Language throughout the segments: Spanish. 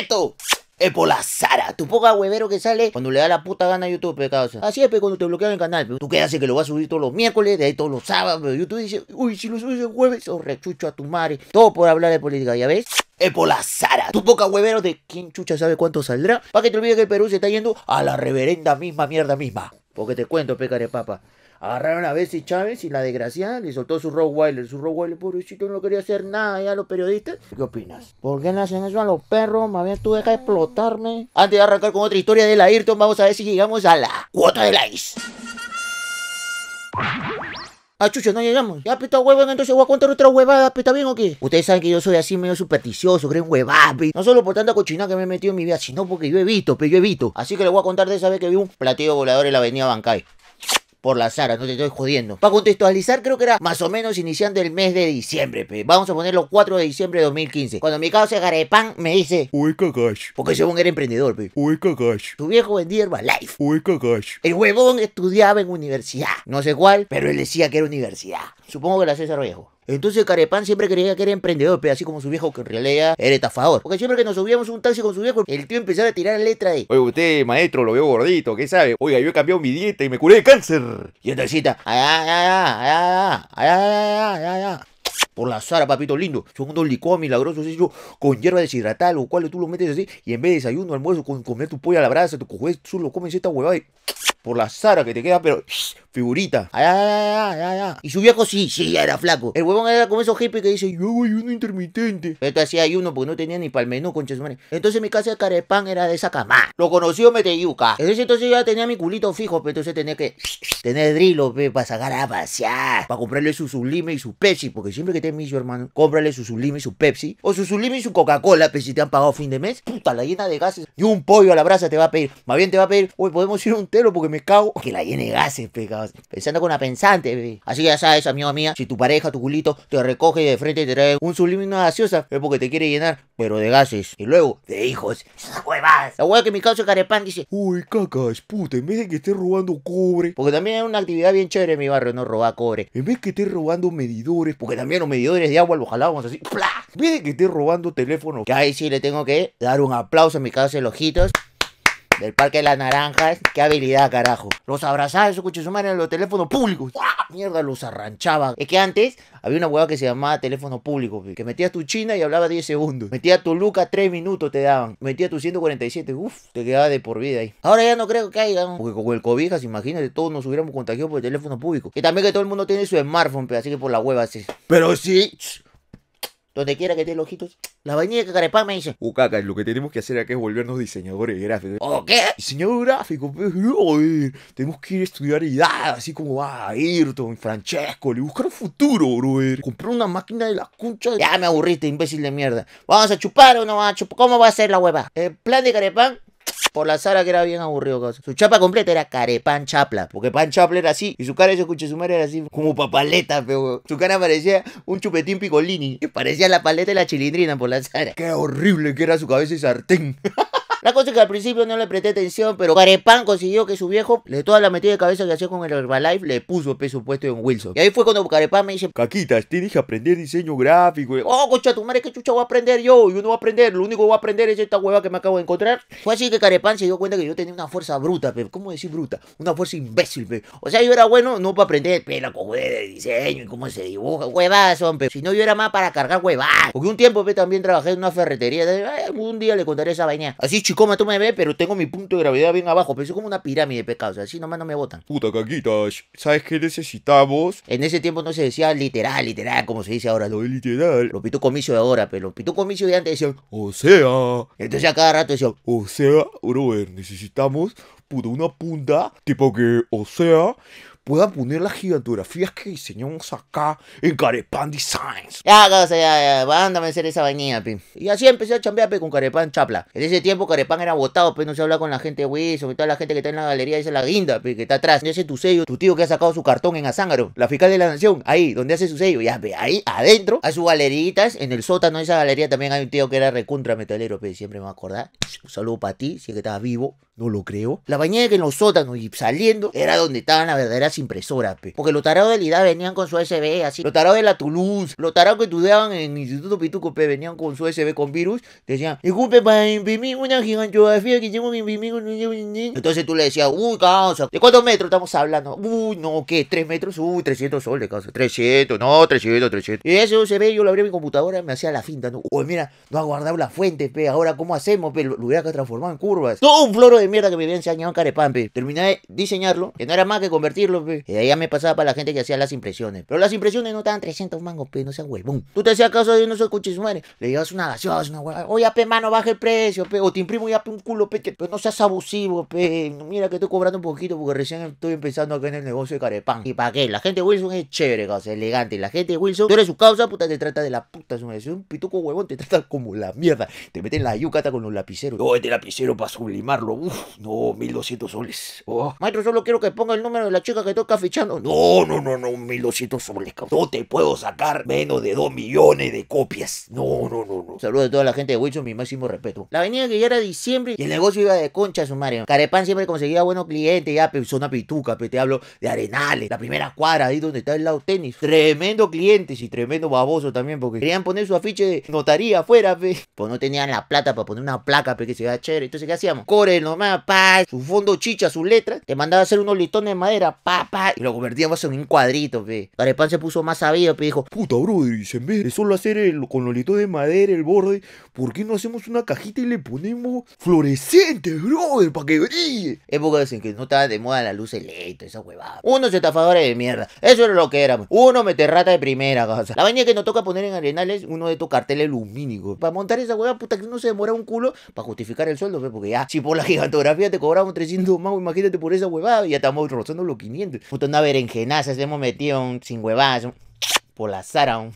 respeto. por la Sara, tu poca huevero que sale cuando le da la puta gana a YouTube, pecado Así es, pe, cuando te bloquean el canal, Tú qué haces que lo vas a subir todos los miércoles, de ahí todos los sábados, pero YouTube dice, uy, si lo subes el jueves, os oh, rechucho a tu madre. Todo por hablar de política, ¿ya ves? Es por la Sara, tu poca huevero de quién chucha sabe cuánto saldrá. Para que te olvides que el Perú se está yendo a la reverenda misma mierda misma. Porque te cuento, pecare papa. Agarraron a y Chávez y la desgraciada le soltó su Rottweiler. Su Rottweiler, pobrecito, no quería hacer nada ya los periodistas. ¿Qué opinas? ¿Por qué nacen hacen eso a los perros? Más bien tú deja de explotarme. Antes de arrancar con otra historia de la Ayrton, vamos a ver si llegamos a la cuota de la Ice. Ah, Chucho, no llegamos. Ya, pita huevón, entonces voy a contar otra huevada, pita bien o qué. Ustedes saben que yo soy así medio supersticioso, creen huevadas, No solo por tanta cochina que me he metido en mi vida, sino porque yo he visto, pero yo visto Así que les voy a contar de esa vez que vi un platillo volador en la avenida Bancay por la Sara, no te estoy jodiendo. Para contextualizar, creo que era más o menos iniciando el mes de diciembre, pe. Vamos a ponerlo 4 de diciembre de 2015. Cuando mi se causa pan me dice, uy, cagash. Porque según era emprendedor, pe. Uy, cagash. Tu viejo vendía Herbalife. Uy, cagash. El huevón estudiaba en universidad, no sé cuál, pero él decía que era universidad. Supongo que la César Viejo. Entonces Carepán siempre creía que era emprendedor, pero así como su viejo, que en realidad era estafador. Porque siempre que nos subíamos un taxi con su viejo, el tío empezaba a tirar letra de... Oye, usted, maestro, lo veo gordito, ¿qué sabe? Oiga, yo he cambiado mi dieta y me curé de cáncer. Y entonces ay. Por la Sara, papito lindo. Son unos licuados milagrosos hechos con hierba deshidratada, lo cual tú lo metes así y en vez de desayuno, almuerzo, con comer tu pollo a la brasa, tu cojuez, tú lo comes esta huevada Por la Sara que te queda, pero figurita. Ay, ay, ay, Y su viejo sí, sí, era flaco. El huevón era como esos hippies que dice, yo hay uno intermitente. Esto hacía ayuno porque no tenía ni para el menú, concha Entonces mi casa de carepán era de esa cama. Lo conoció Meteyuca. Entonces entonces ya tenía mi culito fijo, pero entonces tenía que tener drilo, para sacar a pasear. Para comprarle su sublime y su Pepsi, porque siempre que te miso, hermano, cómprale su sublime y su Pepsi. O su sublime y su Coca-Cola, pero si te han pagado fin de mes, puta, la llena de gases. Y un pollo a la brasa te va a pedir. Más bien te va a pedir, uy, podemos ir un telo porque me cago. Que la llene de gases, pecado pensando con una pensante, bebé. Así ya sabes, amigo mía, si tu pareja, tu culito, te recoge de frente y te trae un subliminal gaseosa, es porque te quiere llenar, pero de gases. Y luego, de hijos. Esas huevas. La hueva que mi causa Carepán dice, uy, es puta, en vez de que esté robando cobre. Porque también es una actividad bien chévere en mi barrio, no robar cobre. En vez que esté robando medidores, porque también los medidores de agua los jalábamos así, En vez de que esté robando teléfono que ahí sí le tengo que dar un aplauso a mi causa de los del Parque de las Naranjas. Qué habilidad, carajo. Los abrazaba esos coches humanos en los teléfonos públicos. Mierda, los arranchaba. Es que antes había una hueá que se llamaba teléfono público, que metías tu china y hablaba 10 segundos. Metías tu Luca 3 minutos te daban. Metías tu 147, Uf, te quedaba de por vida ahí. Ahora ya no creo que haya, porque con el cobijas, imagínate, todos nos hubiéramos contagiado por el teléfono público. Y también que todo el mundo tiene su smartphone, pero así que por la hueva sí. Pero sí donde quiera que te los la vainilla de me dice, uh, caca, lo que tenemos que hacer acá es volvernos diseñadores gráficos. ¿O qué? Diseñador gráfico, pues, tenemos que ir a estudiar edad, así como va Ayrton, Francesco, le buscar un futuro, bro Comprar una máquina de las conchas. Ya me aburriste, imbécil de mierda. ¿Vamos a chupar o no vamos a chupar? ¿Cómo va a ser la hueva? El eh, plan de Carepán por la Sara que era bien aburrido. Su chapa completa era pan Chapla, porque Pan Chapla era así, y su cara, ese escuché su madre, era así como papaleta, pero su cara parecía un chupetín picolini, parecía la paleta de la chilindrina por la Sara. Qué horrible que era su cabeza y sartén. La cosa es que al principio no le presté atención, pero Carepán consiguió que su viejo, le toda la metida de cabeza que hacía con el Herbalife, le puso presupuesto en Wilson. Y ahí fue cuando Carepán me dice, Caquita, tienes que aprender diseño gráfico. oh, cocha, tu madre, ¿qué chucha voy a aprender yo? Yo no voy a aprender, lo único que voy a aprender es esta hueva que me acabo de encontrar. Fue así que Carepán se dio cuenta que yo tenía una fuerza bruta, pero ¿Cómo decir bruta? Una fuerza imbécil, pe. O sea, yo era bueno no para aprender, pero la wey eh, de diseño y cómo se dibuja. Huevas hombre Si no, yo era más para cargar huevas. Porque un tiempo, pe, también trabajé en una ferretería. algún un día le contaré esa vaina. Así tú me ves, pero tengo mi punto de gravedad bien abajo. Pero es como una pirámide, de pecados. O sea, así nomás no me botan. Puta caquitas, ¿sabes qué necesitamos? En ese tiempo no se decía literal, literal, como se dice ahora. Lo de literal. Los comicio de ahora, pero los comicio de antes decían, o sea. Entonces a cada rato decían, o sea, brother, necesitamos, puta, una punta, tipo que, o sea pueda poner las gigantografías que diseñamos acá en Carepan Designs. Ya, cosa, ya, ya, ándame pues, a hacer esa vainilla, pi. Y así empecé a chambear, pe, con Carepan Chapla. En ese tiempo Carepan era votado, pe, no se habla con la gente de Sobre y toda la gente que está en la galería, esa es la guinda, pe, que está atrás. Ese tu sello, tu tío que ha sacado su cartón en Azángaro, la fiscal de la nación, ahí, donde hace su sello, ya, ve ahí, adentro, a sus galeritas, en el sótano de esa galería también hay un tío que era recontra metalero, pe, siempre me voy a acordar. Un saludo para ti, si que estás vivo. No lo creo. La bañera que en los sótanos y saliendo era donde estaban las verdaderas impresoras, pe. Porque los tarados de la venían con su sb así. Los tarados de la Toulouse, los tarados que estudiaban en el Instituto Pituco, pe, venían con su sb con virus. Decían, disculpe, para imprimir una gigantografía que tengo que imprimir. Entonces tú le decías, uy, causa, ¿de cuántos metros estamos hablando? Uy, no, ¿qué? ¿Tres metros? Uy, 300 soles, causa. 300, no, 300, 300. Y ese USB yo lo abría en mi computadora y me hacía la finta, ¿no? Uy, mira, no ha guardado la fuente, pe. Ahora, ¿cómo hacemos, pe? Lo, hubiera que transformar en curvas. Todo un floro de mierda que enseñado en Carepan, pe. Terminé de diseñarlo, que no era más que convertirlo, pe. Y de ahí ya me pasaba para la gente que hacía las impresiones. Pero las impresiones no estaban 300 mangos, pe, no sea huevón. Tú te hacías caso de unos su madre. Le llevas una gaseosa, una hueva. Oye, pe, mano, baja el precio, pe. O te imprimo ya pe, un culo, pe. Pero no seas abusivo, pe. Mira que estoy cobrando un poquito porque recién estoy empezando acá en el negocio de Carepán. ¿Y para qué? La gente Wilson es chévere, causa, elegante. la gente de Wilson, tú eres su causa, puta, te trata de la puta, su un pituco huevón, te trata como la mierda. Te meten la yucata con los lapiceros. este lapicero para sublimarlo no, 1200 soles. Oh. Maestro, solo quiero que ponga el número de la chica que toca fichando. No, no, no, no, 1200 soles, cabrón. No te puedo sacar menos de 2 millones de copias. No, no, no, no. Saludos a toda la gente de Wilson, mi máximo respeto. La avenida que ya era diciembre y el negocio iba de concha, su Mario. Carepan siempre conseguía buenos clientes, ya, persona pituca, pe, te hablo de Arenales, la primera cuadra, ahí donde está el lado tenis. Tremendo clientes y tremendo baboso también, porque querían poner su afiche de notaría afuera, pe. Pues no tenían la plata para poner una placa, pe, que se vea chévere. Entonces, ¿qué hacíamos? Core nomás su fondo chicha, Su letra te mandaba a hacer unos listones de madera, pa, y lo convertíamos en un cuadrito, pe. pan se puso más sabido, Y dijo, puta, brother, y en vez de solo hacer con los listones de madera el borde, ¿por qué no hacemos una cajita y le ponemos fluorescentes, brother, para que brille? Épocas en que no estaba de moda la luz eléctrica, esa huevada. Unos estafadores de mierda, eso era lo que éramos. Uno meter rata de primera, casa. La vaina que nos toca poner en arenales, uno de estos carteles lumínicos. Para montar esa huevada, puta, que no se demora un culo para justificar el sueldo, porque ya, si por la gigante fotografía te cobramos 300 más, imagínate por esa huevada, y ya estamos rozando los 500. Puta, una berenjenaza, se hemos metido un sin huevadas. Por La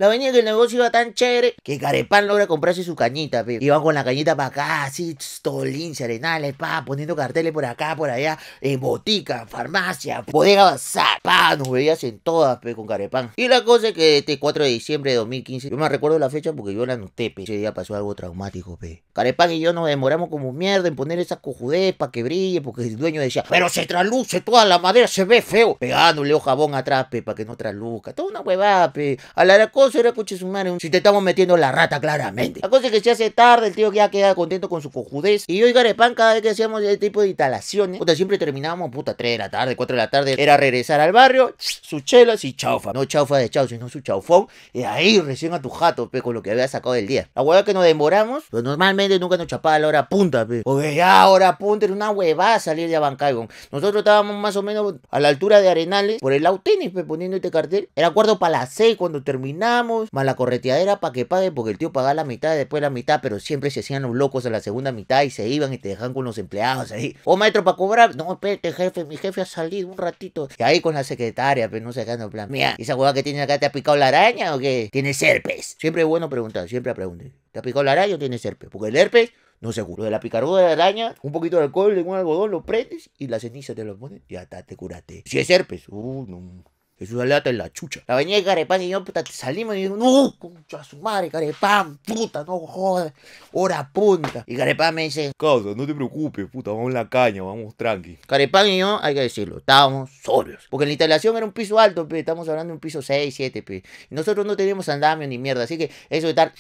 venía que el negocio iba tan chévere que Carepán logra comprarse su cañita, pe. Iban con la cañita para acá, así, Tolín, Arenales, pa, poniendo carteles por acá, por allá, en eh, botica, farmacia, Poder avanzar, pa, nos veías en todas, pe, con Carepán. Y la cosa es que este 4 de diciembre de 2015, yo me recuerdo la fecha porque yo la anoté, pe. Ese día pasó algo traumático, pe. Carepán y yo nos demoramos como mierda en poner esa cojudez para que brille, porque el dueño decía, pero se trasluce toda la madera, se ve feo, pegándole o jabón atrás, pe, para que no trasluzca. Toda una huevada, pe. A la cosa era cuchesumare. Si te estamos metiendo la rata, claramente. La cosa es que se hace tarde, el tío ya queda contento con su cojudez. Y yo y Garepán, cada vez que hacíamos ese tipo de instalaciones, puta, siempre terminábamos, puta, 3 de la tarde, 4 de la tarde. Era regresar al barrio, sus chelas y chaufa. No chaufa de chau, sino su chaufón. Y ahí recién a tu jato, pe, con lo que había sacado del día. La hueá que nos demoramos, pues normalmente nunca nos chapaba la hora punta, pe. Oye, ya, hora punta, era una huevada salir de Abancaygon Nosotros estábamos más o menos a la altura de Arenales, por el tenis, pe, poniendo este cartel. Era acuerdo para las cuando terminamos, más la correteadera para que pague, porque el tío pagaba la mitad, después la mitad, pero siempre se hacían los locos a la segunda mitad y se iban y te dejaban con los empleados ahí. Oh, maestro, para cobrar. No, espérate, jefe, mi jefe ha salido un ratito. Y ahí con la secretaria, pero pues, no sé qué. En plan. Mira, ¿esa hueá que tiene acá te ha picado la araña o qué? Tiene herpes. Siempre es bueno preguntar, siempre pregunte. ¿Te ha picado la araña o tienes herpes? Porque el herpes no seguro. de la picaruda de araña, un poquito de alcohol un algodón, lo prendes y la ceniza te lo pones y está, te curaste. Si es herpes, uh, no su salada en la chucha. La venía de Carepán y yo, puta, salimos y digo, no, concha su madre, Carepán, puta, no jodas, hora punta. Y Carepán me dice, causa, no te preocupes, puta, vamos en la caña, vamos tranqui. Carepán y yo, hay que decirlo, estábamos solos. Porque la instalación era un piso alto, pe, estamos hablando de un piso 6, 7, pe. Y nosotros no teníamos andamio ni mierda, así que eso de estar...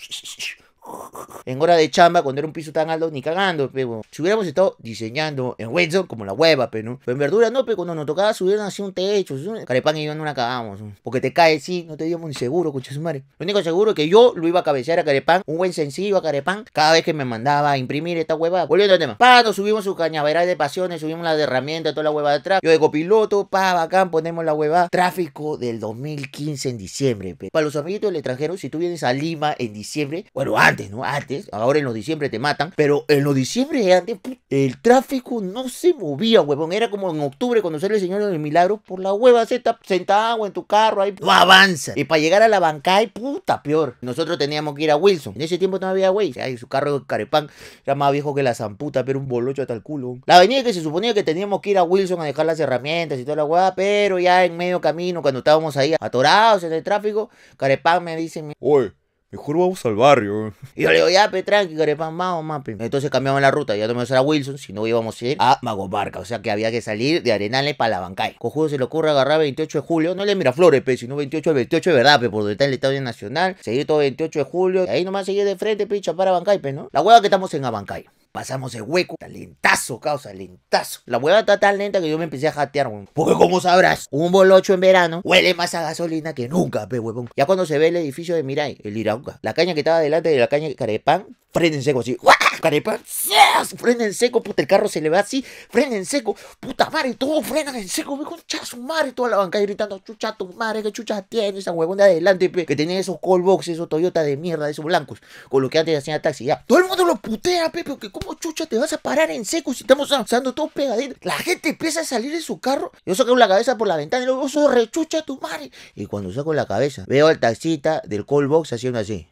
En hora de chamba, cuando era un piso tan alto, ni cagando, pero Si hubiéramos estado diseñando en Wednesday, como la hueva, pero en verdura no, pero cuando nos tocaba subir así un techo, Carepán y yo no la cagamos. Porque te caes, sí, no te dio ni seguro, concha su madre. Lo único seguro es que yo lo iba a cabecear a Carepán, un buen sencillo a Carepán, cada vez que me mandaba a imprimir esta hueva. Volviendo al tema. Pa, nos subimos su cañaveral de pasiones, subimos la de herramienta, toda la hueva de atrás. Yo de copiloto, pa, bacán, ponemos la hueva. Tráfico del 2015 en diciembre, Para los amiguitos del extranjero, si tú vienes a Lima en diciembre, bueno, ah, antes, ¿no? Antes, ahora en los diciembre te matan, pero en los diciembre antes el tráfico no se movía, huevón. Era como en octubre cuando sale el Señor del Milagro, por la hueva se está sentado en tu carro ahí, no avanza. Y para llegar a la bancada, puta, peor. Nosotros teníamos que ir a Wilson. En ese tiempo no había güey. su carro de Carepán era más viejo que la zamputa, pero un bolocho hasta el culo. La avenida que se suponía que teníamos que ir a Wilson a dejar las herramientas y toda la hueva, pero ya en medio camino, cuando estábamos ahí atorados en el tráfico, Carepán me dice, oye, Mejor vamos al barrio. Y yo le digo, ya, pe, tranqui, más vamos, mape. Entonces cambiamos la ruta, ya tomamos a Wilson, si no íbamos a ir a Magobarca. O sea que había que salir de Arenales para la Bancay. Cojudo se le ocurre agarrar 28 de julio, no le mira flores, pe, sino 28 de 28 de verdad, pe, por donde está el Estadio Nacional. Seguir todo 28 de julio, y ahí nomás seguir de frente, pincha, para pe, ¿no? La hueva que estamos en Abancay. Pasamos el hueco. Talentazo, causa, lentazo La hueva está tan lenta que yo me empecé a jatear, weón. Porque como sabrás, un bolocho en verano huele más a gasolina que nunca, pe, huevón. Ya cuando se ve el edificio de Mirai, el Irauca, la caña que estaba delante de la caña de Carepán, frenen seco así. Carepán, ¡Sí! frenen en seco, puta, el carro se le va así, frenen seco, puta madre, todo frenan en seco, me concha su madre, toda la banca gritando, chucha tu madre, que chucha tiene esa huevón de adelante, pe, que tenía esos callbox, esos Toyota de mierda, esos blancos, con lo que antes hacían taxi, ya. Todo el mundo lo putea, pe, que ¿Cómo chucha te vas a parar en seco si estamos avanzando todo pegadito La gente empieza a salir de su carro. Yo saco la cabeza por la ventana y luego, oh, sos rechucha tu madre. Y cuando saco la cabeza, veo al taxista del call box haciendo así.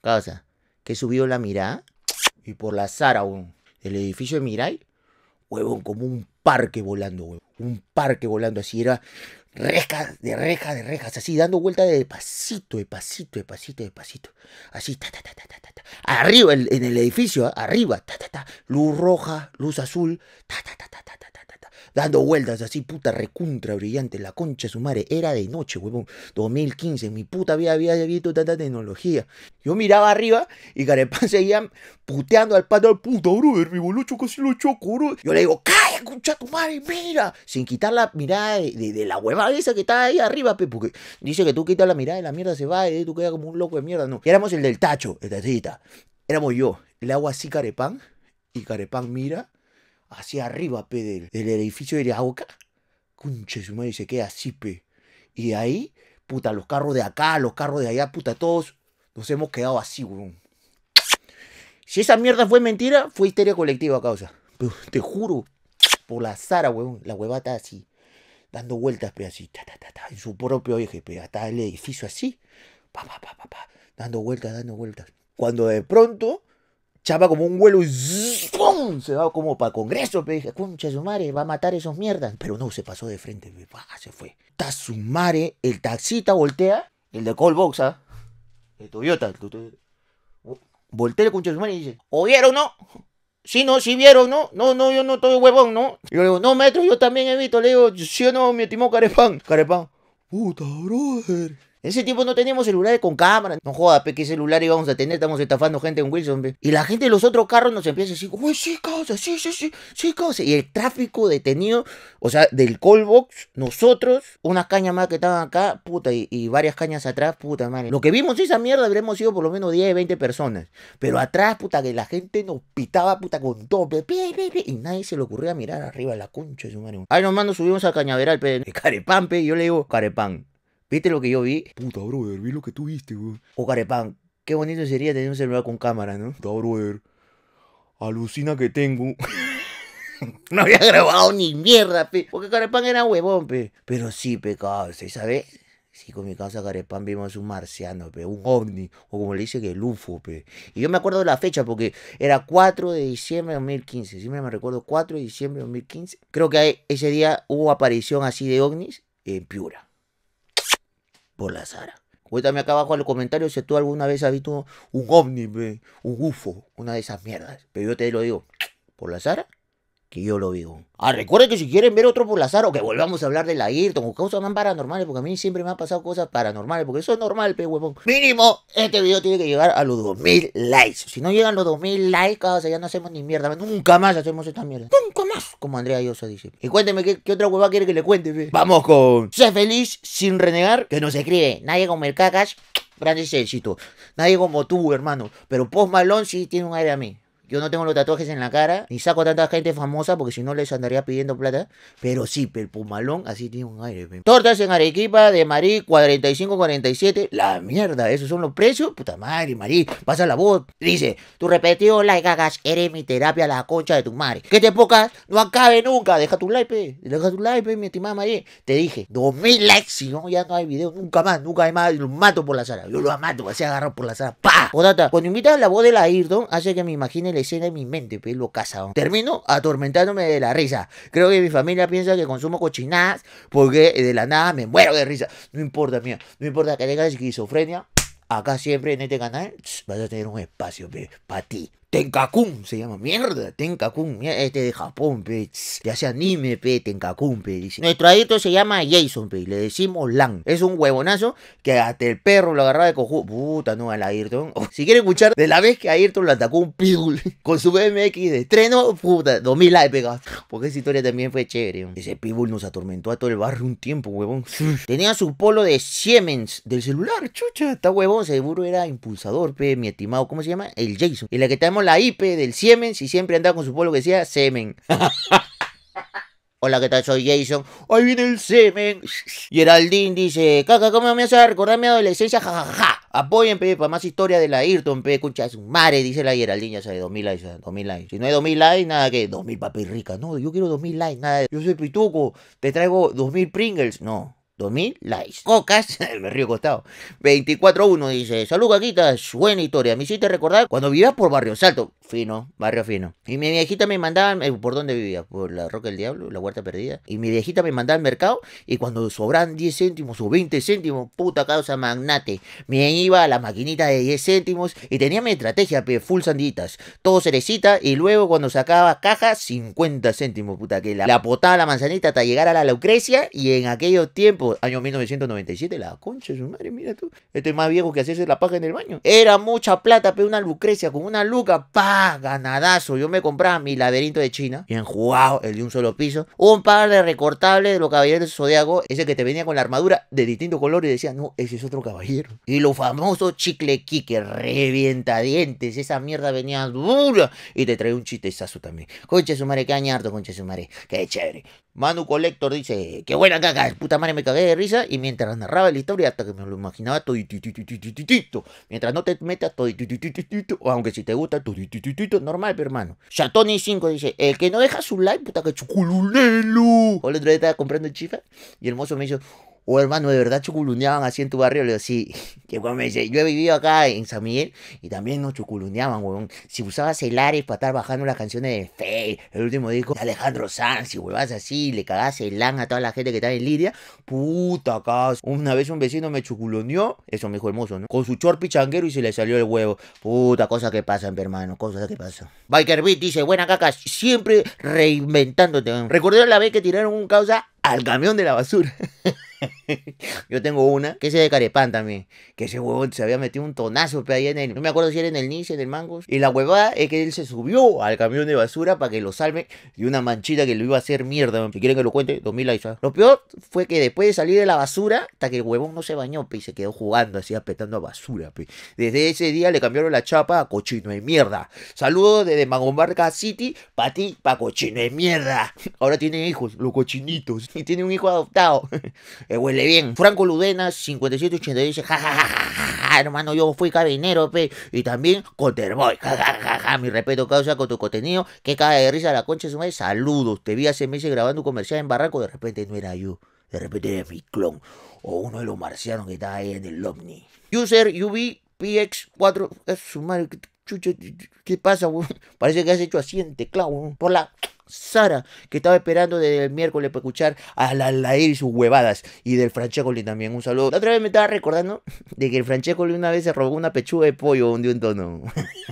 Cosa que subió la mirada y por la Zara, El edificio de Mirai, huevón, como un parque volando, Un parque volando así era rejas, de rejas, de rejas, así, dando vuelta de pasito, de pasito, de pasito, de pasito. Así, ta, ta, ta, ta, ta, ta. Arriba, en el edificio, arriba, ta, ta, ta. Luz roja, luz azul, ta, ta, ta, ta, ta, ta dando vueltas así, puta recontra brillante, la concha su madre, era de noche, huevón, 2015, mi puta había había visto tanta tecnología. Yo miraba arriba y carepan seguía puteando al pato, puta, brother, casi lo choco, bro. Yo le digo, calla, concha tu madre, mira, sin quitar la mirada de, la hueva esa que está ahí arriba, pe, porque dice que tú quitas la mirada y la mierda, se va y tú quedas como un loco de mierda, no. éramos el del tacho, el tacita, éramos yo, le hago así carepan y carepan mira hacia arriba, pe, del, edificio de acá. Conche su madre, se queda así, pe. Y ahí, puta, los carros de acá, los carros de allá, puta, todos nos hemos quedado así, weón. Si esa mierda fue mentira, fue histeria colectiva, causa. Pero te juro, por la Sara, weón, la huevata así, dando vueltas, pe, así, ta, ta, ta, en su propio eje, pe, hasta el edificio así, pa, pa, pa, pa, pa, dando vueltas, dando vueltas. Cuando de pronto, chapa como un vuelo, Y... Se va como para Congreso, Pero Dije, concha su madre, va a matar esos mierdas. Pero no, se pasó de frente, se fue. Está su el taxista voltea, el de Cold ¿ah? El Toyota, el Toyota. Oh, voltea el concha su madre y dice, o no? Si no, Si vieron, ¿no? No, no, yo no estoy huevón, ¿no? Y yo le digo, no, maestro, yo también he visto. Le digo, sí o no, mi estimó Carepán. Carepán, puta, brother ese tiempo no teníamos celulares con cámara. No joda, pe, ¿qué celular íbamos a tener? Estamos estafando gente en Wilson, pe. Y la gente de los otros carros nos empieza a decir, uy, sí, causa, sí, sí, sí, sí, causa. Y el tráfico detenido, o sea, del call box, nosotros, unas cañas más que estaban acá, puta, y, varias cañas atrás, puta madre. Lo que vimos esa mierda habremos sido por lo menos 10, 20 personas. Pero atrás, puta, que la gente nos pitaba, puta, con todo, pe, pe, pe, y nadie se le ocurría mirar arriba la concha de su madre. Ahí nomás nos subimos al cañaveral, pe, carepán, pe, yo le digo, carepán ¿Viste lo que yo vi? Puta, brother, vi lo que tú viste, weón. O oh, carepan, qué bonito sería tener un celular con cámara, ¿no? Puta, brother, alucina que tengo. no había grabado ni mierda, pe. Porque carepan era huevón, pe. Pero sí, pecado, ¿sabes? Sí, con mi causa Carepán vimos un marciano, pe, un ovni, o como le dice que el UFO, pe. Y yo me acuerdo de la fecha porque era 4 de diciembre de 2015, siempre me recuerdo 4 de diciembre de 2015. Creo que ese día hubo aparición así de ovnis en Piura por la Sara. Cuéntame acá abajo en los comentarios si tú alguna vez has visto un ovni, un UFO, una de esas mierdas. Pero yo te lo digo, por la Sara que yo lo digo. Ah, recuerden que si quieren ver otro por azar o que volvamos a hablar de la Ayrton o cosas más paranormales, porque a mí siempre me han pasado cosas paranormales, porque eso es normal, pe huevón. Mínimo, este video tiene que llegar a los 2000 likes. Si no llegan los 2000 likes, o ya no hacemos ni mierda. Nunca más hacemos esta mierda. Nunca más, como Andrea Yosa dice. Y cuénteme qué, otra hueva quiere que le cuente, pe. Vamos con Sé feliz sin renegar, que nos escribe nadie como el cacas. grande éxito. Nadie como tú, hermano. Pero Post Malone sí tiene un aire a mí. Yo no tengo los tatuajes en la cara, ni saco a tanta gente famosa porque si no les andaría pidiendo plata. Pero sí, el Pumalón así tiene un aire. Tortas en Arequipa de Marí 47 La mierda, esos son los precios. Puta madre, Marí, pasa la voz. Dice, tu repetido like gagas, eres mi terapia, la concha de tu madre. Que te pocas no acabe nunca. Deja tu like, pe. Deja tu like, mi estimada Marí. Te dije, 2000 likes, si no, ya no hay video nunca más, nunca hay más. Lo mato por la sala. Yo lo mato, así agarro por la sala. ¡Pah! cuando invitas la voz de la Ayrton, hace que me imagine escena en mi mente, pelo lo casado. Termino atormentándome de la risa. Creo que mi familia piensa que consumo cochinadas porque eh, de la nada me muero de risa. No importa, mía, no importa que tengas esquizofrenia, acá siempre en este canal vas a tener un espacio para ti. Tenkakun se llama, mierda, Tenkakun, este de Japón, pe, ya hace anime, pe, Tenkakun, pe, Nuestro adicto se llama Jason, pe, le decimos Lang. Es un huevonazo que hasta el perro lo agarraba de cojo Puta, no, al Ayrton. Oh, si quiere escuchar de la vez que Ayrton lo atacó un pibul con su BMX de estreno, puta, 2000 likes pegado. Porque esa historia también fue chévere. Ese pibul nos atormentó a todo el barrio un tiempo, huevón. Tenía su polo de Siemens del celular, chucha, está huevón, seguro era impulsador, pe, mi estimado, ¿cómo se llama? El Jason. Y la que tenemos la IP del Siemens y siempre anda con su pueblo que decía Semen. Hola, ¿qué tal? Soy Jason. Ahí viene el semen. Geraldine dice, caca, ¿cómo me hace recordar mi adolescencia? ja Ja, ja. Apoyen, pe, para más historia de la irton pe, escucha su madre, dice la Geraldine, ya sabe, 2000 likes, 2000 likes. Si no hay 2000 likes, nada que, 2000 papi ricas No, yo quiero 2000 likes, nada. Yo soy pituco, te traigo 2000 Pringles. No, 2000 likes. Cocas, me río costado. 24 24-1 dice, salud caquitas, buena historia. Me hiciste recordar cuando vivías por Barrio Salto. Fino, barrio fino. Y mi viejita me mandaba, ¿por dónde vivía? Por la Roca del Diablo, la Huerta Perdida. Y mi viejita me mandaba al mercado y cuando sobran 10 céntimos o 20 céntimos, puta causa magnate, me iba a la maquinita de 10 céntimos y tenía mi estrategia, full sanditas, todo cerecita y luego cuando sacaba caja, 50 céntimos, puta que la, la potaba la manzanita hasta llegar a la Lucrecia y en aquellos tiempos año 1997, la concha de su madre, mira tú. Este es más viejo que hacerse la paja en el baño. Era mucha plata, pero una lucrecia con una luca, pa, ganadazo. Yo me compraba mi laberinto de China, bien jugado, el de un solo piso. Un par de recortables de los caballeros de Zodiaco, ese que te venía con la armadura de distinto color y decía, no, ese es otro caballero. Y lo famoso chicle revienta dientes esa mierda venía dura y te traía un chistezazo también. Concha su madre, qué añardo, concha su madre, qué chévere. Manu Collector dice, qué buena caca, puta madre me de risa y mientras narraba la historia hasta que me lo imaginaba todo Mientras no te metas todo aunque si te gusta todo normal, pero hermano. Tony 5 dice, el que no deja su like, puta que chucululelo. O la otra estaba comprando chifa y el mozo me dice o hermano, de verdad chuculuneaban así en tu barrio, le digo, sí. Que yo he vivido acá en San Miguel y también nos chuculuneaban, weón. Si usabas el para estar bajando las canciones de Fey, el último disco de Alejandro Sanz, Si vuelvas así, le cagás el LAN a toda la gente que estaba en Lidia, puta casa. Una vez un vecino me chuculuneó, eso me dijo hermoso, ¿no? Con su chorpi changuero y se le salió el huevo. Puta cosa que pasa, hermano, Cosas que pasa. Biker Beat dice, buena caca, siempre reinventándote. Recordé la vez que tiraron un causa al camión de la basura. Yo tengo una, que es de Carepán también. Que ese huevón se había metido un tonazo pe, ahí en el. No me acuerdo si era en el Nice, en el Mangos. Y la huevada es que él se subió al camión de basura para que lo salve de una manchita que lo iba a hacer mierda. Si quieren que lo cuente, 2000 likes. ¿ah? Lo peor fue que después de salir de la basura, hasta que el huevón no se bañó pe, y se quedó jugando así, apretando a basura. Pe. Desde ese día le cambiaron la chapa a cochino de mierda. Saludos desde Magombarca City, para ti, pa' cochino de mierda. Ahora tiene hijos, los cochinitos. Y tiene un hijo adoptado. eh, huele bien. Franco Ludena, 5782, dice, ¡Ja, hermano, yo fui cabinero, pe, y también ja, ja! mi respeto causa con tu contenido, que caga de risa la concha su madre, saludos, te vi hace meses grabando un comercial en Barranco, de repente no era yo, de repente era mi o uno de los marcianos que estaba ahí en el ovni. User uvpx 4 es su madre, ¿qué, ¿qué pasa, weón? Parece que has hecho así en teclado, por la... Sara, que estaba esperando desde el miércoles para escuchar a la Lair y sus huevadas. Y del Francescoli también, un saludo. La otra vez me estaba recordando de que el Francescoli una vez se robó una pechuga de pollo donde un tono.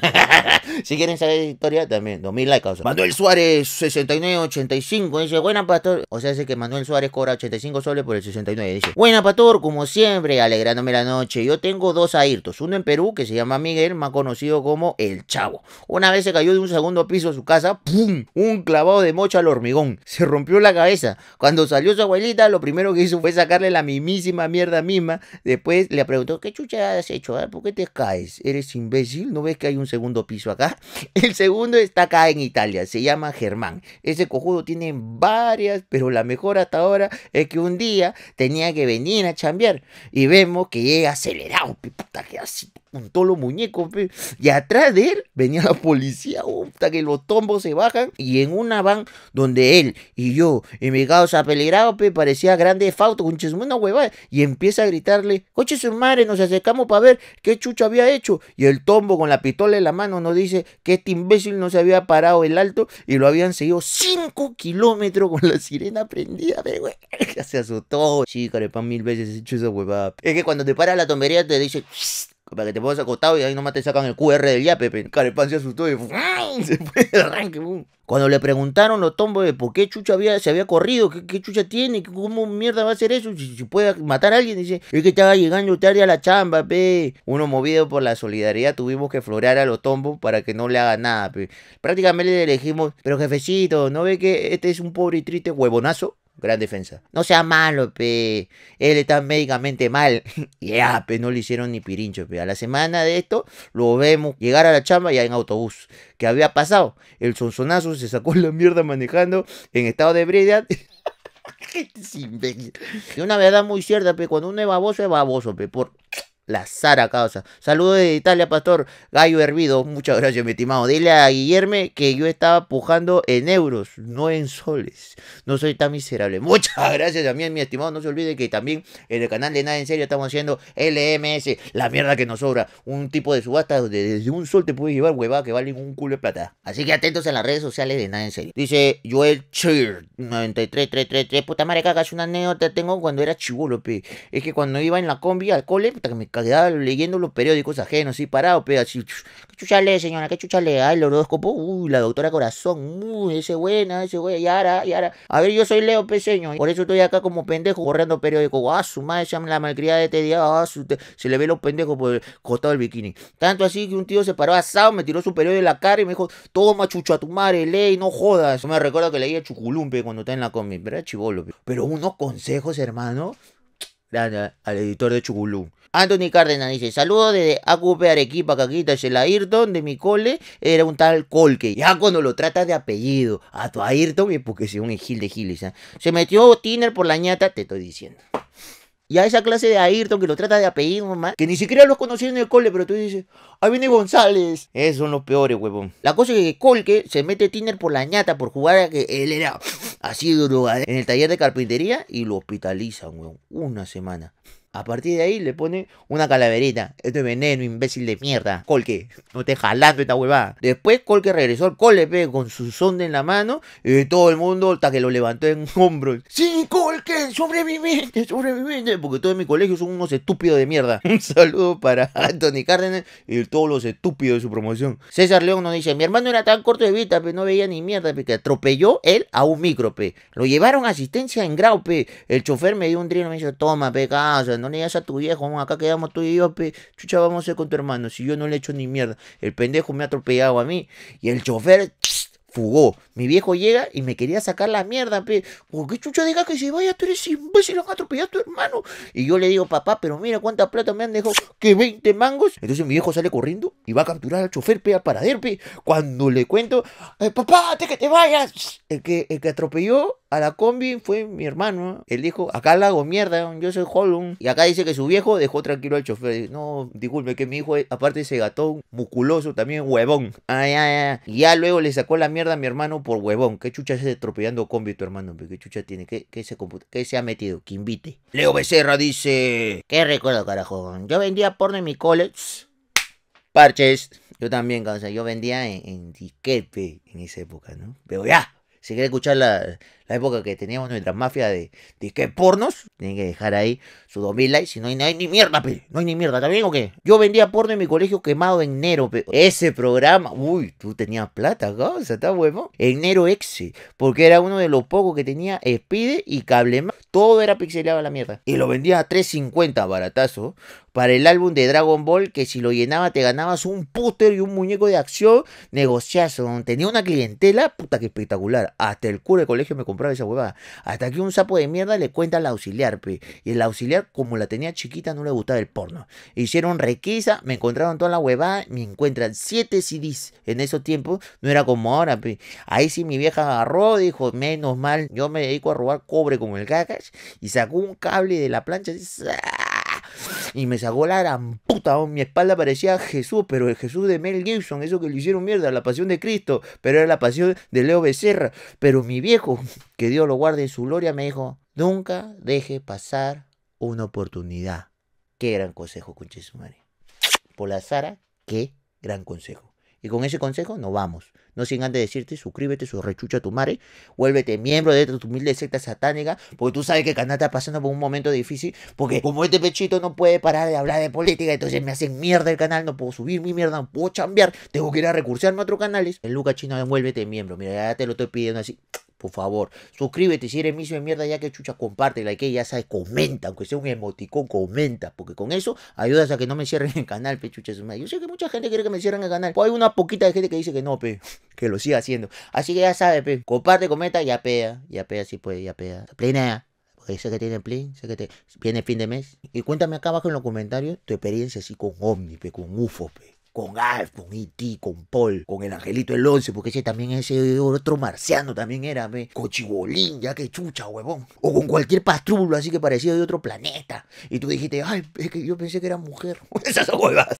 si quieren saber la historia, también 2000 likes. O Manuel Suárez, 69.85. Dice, buena pastor. O sea, dice que Manuel Suárez cobra 85 soles por el 69. Dice, buena pastor, como siempre, alegrándome la noche. Yo tengo dos airtos. Uno en Perú, que se llama Miguel, más conocido como El Chavo. Una vez se cayó de un segundo piso a su casa. ¡Pum! Un clavado de mocha al hormigón. Se rompió la cabeza. Cuando salió su abuelita, lo primero que hizo fue sacarle la mismísima mierda misma. Después le preguntó, ¿qué chucha has hecho? Ah, ¿Por qué te caes? ¿Eres imbécil? ¿No ves que hay un segundo piso acá? El segundo está acá en Italia, se llama Germán. Ese cojudo tiene varias, pero la mejor hasta ahora es que un día tenía que venir a chambear y vemos que llega acelerado, puta, que así, un los muñeco, y atrás de él venía la policía, hasta que los tombos se bajan, y en una van donde él y yo, y mi causa peligrado, pe, parecía grande fauto, con una hueva y empieza a gritarle, coche su madre, nos acercamos para ver qué chucho había hecho, y el tombo con la pistola en la mano nos dice que este imbécil no se había parado el alto, y lo habían seguido 5 kilómetros con la sirena prendida, pero se asustó, chica, le mil veces hecho esa huevada. Es que cuando te para la tombería te dice, para que te pongas acostado y ahí nomás te sacan el QR del yape. Pepe se asustó y se fue de arranque. Cuando le preguntaron los tombos de por qué Chucha se había corrido, qué, Chucha tiene, cómo mierda va a hacer eso, si, puede matar a alguien, dice, es que estaba llegando tarde a la chamba, pe. Uno movido por la solidaridad tuvimos que florear a los tombos para que no le haga nada, pe. Prácticamente le dijimos, pero jefecito, ¿no ve que este es un pobre y triste huevonazo? Gran defensa. No sea malo, pe. Él está médicamente mal. ya, pe, no le hicieron ni pirincho, pe. A la semana de esto lo vemos llegar a la chamba ya en autobús. ¿Qué había pasado? El sonzonazo se sacó la mierda manejando en estado de ebriedad. una verdad muy cierta, pe. Cuando uno es baboso, es baboso, pe. Por la Sara causa. Saludos de Italia, pastor. Gallo hervido. Muchas gracias, mi estimado. Dile a Guillerme que yo estaba pujando en euros, no en soles. No soy tan miserable. Muchas gracias también, mi estimado. No se olvide que también en el canal de Nada en Serio estamos haciendo LMS, la mierda que nos sobra. Un tipo de subasta donde desde un sol te puedes llevar huevada que valen un culo de plata. Así que atentos en las redes sociales de Nada en Serio. Dice Joel Cheer 93333. Puta madre, cagas una anécdota tengo cuando era chivolo, pe. Es que cuando iba en la combi al cole, puta que me leyendo los periódicos ajenos, y parado, pero ¿qué chucha lee, señora? ¿Qué chucha lee? Ah, el horóscopo, uy, la doctora Corazón, uy, ese buena, ese Y ahora, y ahora A ver, yo soy Leo Peseño, por eso estoy acá como pendejo corriendo periódico. Ah, su madre, la malcriada de este día, ah, se le ve los pendejos por el costado del bikini. Tanto así que un tío se paró asado, me tiró su periódico en la cara y me dijo, toma, chucha, a tu madre, lee, no jodas. Yo me recuerdo que leía Chuculumpe cuando estaba en la comic. Verdad, chivolo. Pero unos consejos, hermano al editor de Chuculú. Anthony Cárdenas dice, Saludos desde AQP Arequipa, Caquita, el Ayrton de mi cole era un tal Colque. Ya cuando lo tratas de apellido, a tu Ayrton, porque se un gil de giles. ¿eh? Se metió Tiner por la ñata, te estoy diciendo. Y a esa clase de Ayrton que lo trata de apellido, mamá, que ni siquiera los conocí en el cole, pero tú dices, ahí viene González. Esos son los peores, huevón. La cosa es que Colque se mete Tiner por la ñata por jugar a que él era así duro en el taller de carpintería y lo hospitalizan, huevón. Una semana. A partir de ahí le pone una calaverita. Esto veneno, imbécil de mierda. Colque, no te jalando esta huevada. Después Colque regresó al cole, con su sonda en la mano. Y todo el mundo hasta que lo levantó en hombros. ¡Sí, Colque! Sobreviviente Sobreviviente Porque todo mi colegio son unos estúpidos de mierda. Un saludo para Anthony Cárdenas y todos los estúpidos de su promoción. César León nos dice: Mi hermano era tan corto de vista Que no veía ni mierda, porque atropelló él a un micro, Lo llevaron a asistencia en grau, El chofer me dio un trino y me dijo: Toma, pe, no le digas a tu viejo, acá quedamos tú y yo, pe, chucha, vamos a ir con tu hermano, si yo no le echo ni mierda, el pendejo me ha atropellado a mí, y el chofer, fugó. Mi viejo llega y me quería sacar la mierda, pe. ¿Por qué chucha diga que se vaya? Tú eres imbécil, han atropellado a tu hermano. Y yo le digo, papá, pero mira cuánta plata me han dejado. que 20 mangos? Entonces mi viejo sale corriendo y va a capturar al chofer, pe, al paradero, pe. Cuando le cuento, papá, te que te vayas. El que, el que atropelló a la combi fue mi hermano. Él dijo, acá la hago mierda, yo soy Hollum Y acá dice que su viejo dejó tranquilo al chofer. no, disculpe, que mi hijo, aparte ese gatón, musculoso también, huevón. Ay, ah, ay, ay. Y ya luego le sacó la mierda a mi hermano por huevón. ¿Qué chucha se atropellando combi tu hermano? Pues, ¿Qué chucha tiene? ¿Qué, se, ¿Qué se ha metido? Que invite. Leo Becerra dice... ¿Qué recuerdo, carajo? Yo vendía porno en mi college. Parches. Yo también, o yo vendía en, en disquete en esa época, ¿no? Pero ya, si quiere escuchar la la época que teníamos nuestras mafias de ¿Qué? pornos, tienen que dejar ahí sus 2000 likes, si no hay, ni mierda, pe, no hay ni mierda, ¿está bien o qué? Yo vendía porno en mi colegio quemado en enero, pero ese programa, uy, tú tenías plata, cosa, está bueno, enero exe, porque era uno de los pocos que tenía speed y cable, todo era pixelado a la mierda, y lo vendías a 3.50, baratazo, para el álbum de Dragon Ball que si lo llenaba te ganabas un póster y un muñeco de acción, negociazo, tenía una clientela, puta que espectacular, hasta el cura de colegio me compró esa huevada. Hasta que un sapo de mierda le cuenta al auxiliar, pe. Y el auxiliar, como la tenía chiquita, no le gustaba el porno. Hicieron requisa, me encontraron toda la huevada, me encuentran siete CDs. En esos tiempos no era como ahora, Ahí sí mi vieja agarró, dijo, menos mal, yo me dedico a robar cobre como el cacas. Y sacó un cable de la plancha, y y me sacó la gran puta, oh, mi espalda parecía Jesús, pero el Jesús de Mel Gibson, eso que le hicieron mierda, la pasión de Cristo, pero era la pasión de Leo Becerra. Pero mi viejo, que Dios lo guarde en su gloria, me dijo, nunca deje pasar una oportunidad. Qué gran consejo, Conchesumare. Por la Sara, qué gran consejo. Y con ese consejo nos vamos. No sin antes decirte, suscríbete, su rechucha tu madre, vuélvete miembro de tu humilde secta satánica, porque tú sabes que el canal está pasando por un momento difícil, porque como este pechito no puede parar de hablar de política, entonces me hacen mierda el canal, no puedo subir mi mierda, no puedo cambiar tengo que ir a recursearme a otros canales. El Luca Chino, vuélvete miembro, mira, ya te lo estoy pidiendo así, por favor, suscríbete si eres mismo de mierda, ya que chucha, comparte, like, ya sabes, comenta, aunque sea un emoticón, comenta, porque con eso ayudas a que no me cierren el canal, pechucha. chucha, Yo sé que mucha gente quiere que me cierren el canal, pues hay una poquita de gente que dice que no, pe, que lo siga haciendo. Así que ya sabes, pe, comparte, comenta ya pea ya pea si puede, ya pea Plena porque sé que tiene plin, sé que te... viene fin de mes. Y cuéntame acá abajo en los comentarios tu experiencia así con Omni, pe, con UFO, pe con Alf, con E.T., con Paul, con el Angelito el 11, porque ese también ese otro marciano también era, me, con Chibolín, ya que chucha, huevón, o con cualquier pastrulo así que parecía de otro planeta. Y tú dijiste, ay, es que yo pensé que era mujer. Esas son huevas.